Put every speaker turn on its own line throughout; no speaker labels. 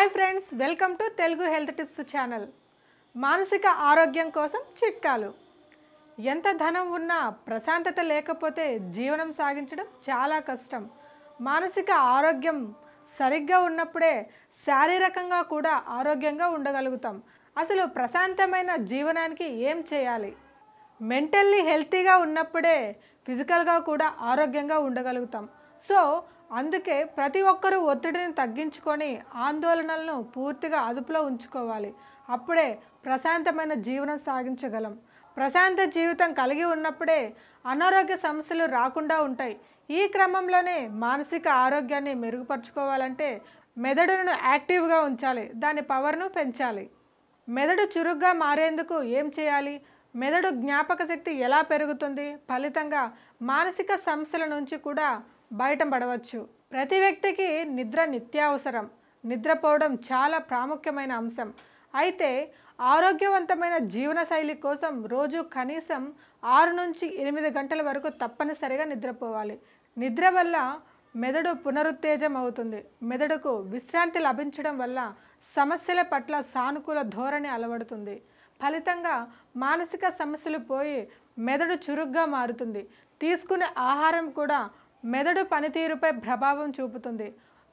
hi friends welcome to Telugu health tips channel మానసిక ఆరోగ్యం కోసం చిట్కాలు ఎంత ధనం ఉన్నా ప్రశాంతత లేకపోతే జీవనం సాగించడం చాలా కష్టం మానసిక ఆరోగ్యం సరిగ్గా ఉన్నప్పుడే శారీరకంగా కూడా ఆరోగ్యంగా ఉండగలుగుతాం అసలు ప్రశాంతమైన జీవనానికి ఏం చేయాలి మెంటల్లీ హెల్తీగా ఉన్నప్పుడే ఫిజికల్గా కూడా ఆరోగ్యంగా ఉండగలుగుతాం సో అందుకే ప్రతి ఒక్కరూ ఒత్తిడిని తగ్గించుకొని ఆందోళనలను పూర్తిగా అదుపులో ఉంచుకోవాలి అప్పుడే ప్రశాంతమైన జీవనం సాగించగలం ప్రశాంత జీవితం కలిగి ఉన్నప్పుడే అనారోగ్య సమస్యలు రాకుండా ఉంటాయి ఈ క్రమంలోనే మానసిక ఆరోగ్యాన్ని మెరుగుపరుచుకోవాలంటే మెదడును యాక్టివ్గా ఉంచాలి దాని పవర్ను పెంచాలి మెదడు చురుగ్గా మారేందుకు ఏం చేయాలి మెదడు జ్ఞాపక శక్తి ఎలా పెరుగుతుంది ఫలితంగా మానసిక సమస్యల నుంచి కూడా బయట పడవచ్చు ప్రతి వ్యక్తికి నిద్ర నిత్యావసరం నిద్రపోవడం చాలా ప్రాముఖ్యమైన అంశం అయితే ఆరోగ్యవంతమైన జీవనశైలి కోసం రోజు కనీసం ఆరు నుంచి ఎనిమిది గంటల వరకు తప్పనిసరిగా నిద్రపోవాలి నిద్ర వల్ల మెదడు పునరుత్తేజం అవుతుంది మెదడుకు విశ్రాంతి లభించడం వల్ల సమస్యల పట్ల సానుకూల ధోరణి అలవడుతుంది ఫలితంగా మానసిక సమస్యలు పోయి మెదడు చురుగ్గా మారుతుంది తీసుకునే ఆహారం కూడా మెదడు పనితీరుపై ప్రభావం చూపుతుంది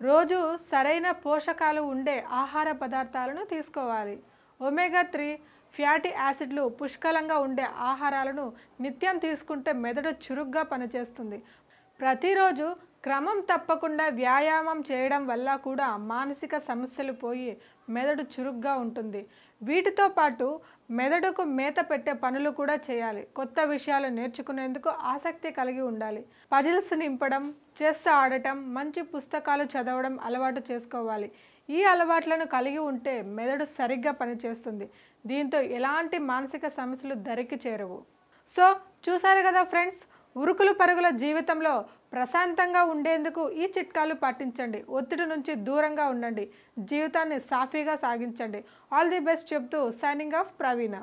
రోజు సరైన పోషకాలు ఉండే ఆహార పదార్థాలను తీసుకోవాలి ఒమేగా త్రీ ఫ్యాటీ యాసిడ్లు పుష్కలంగా ఉండే ఆహారాలను నిత్యం తీసుకుంటే మెదడు చురుగ్గా పనిచేస్తుంది ప్రతిరోజు క్రమం తప్పకుండా వ్యాయామం చేయడం వల్ల కూడా మానసిక సమస్యలు పోయి మెదడు చురుగ్గా ఉంటుంది వీటితో పాటు మెదడుకు మేత పెట్టే పనులు కూడా చేయాలి కొత్త విషయాలు నేర్చుకునేందుకు ఆసక్తి కలిగి ఉండాలి పజిల్స్ నింపడం చెస్ ఆడటం మంచి పుస్తకాలు చదవడం అలవాటు చేసుకోవాలి ఈ అలవాట్లను కలిగి ఉంటే మెదడు సరిగ్గా పనిచేస్తుంది దీంతో ఎలాంటి మానసిక సమస్యలు దరికి చేరవు సో చూసారు కదా ఫ్రెండ్స్ ఉరుకులు పరుగుల జీవితంలో ప్రశాంతంగా ఉండేందుకు ఈ చిట్కాలు పాటించండి ఒత్తిడి నుంచి దూరంగా ఉండండి జీవితాన్ని సాఫీగా సాగించండి ఆల్ ది బెస్ట్ చెప్తూ సైనింగ్ ఆఫ్ ప్రవీణ